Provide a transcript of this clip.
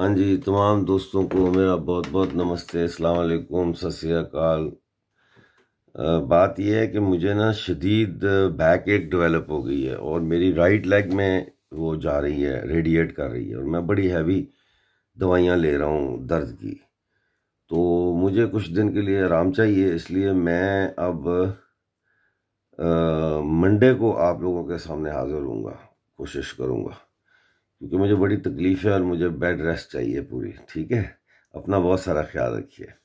हाँ जी तमाम दोस्तों को मेरा बहुत बहुत नमस्ते अस्सलाम सत्याकाल बात यह है कि मुझे ना शदीद बैक एक डेवलप हो गई है और मेरी राइट लेग में वो जा रही है रेडिएट कर रही है और मैं बड़ी हैवी दवाइयाँ ले रहा हूँ दर्द की तो मुझे कुछ दिन के लिए आराम चाहिए इसलिए मैं अब मंडे को आप लोगों के सामने हाज़िर हूँगा कोशिश करूँगा क्योंकि मुझे बड़ी तकलीफ़ है और मुझे बेड रेस्ट चाहिए पूरी ठीक है अपना बहुत सारा ख्याल रखिए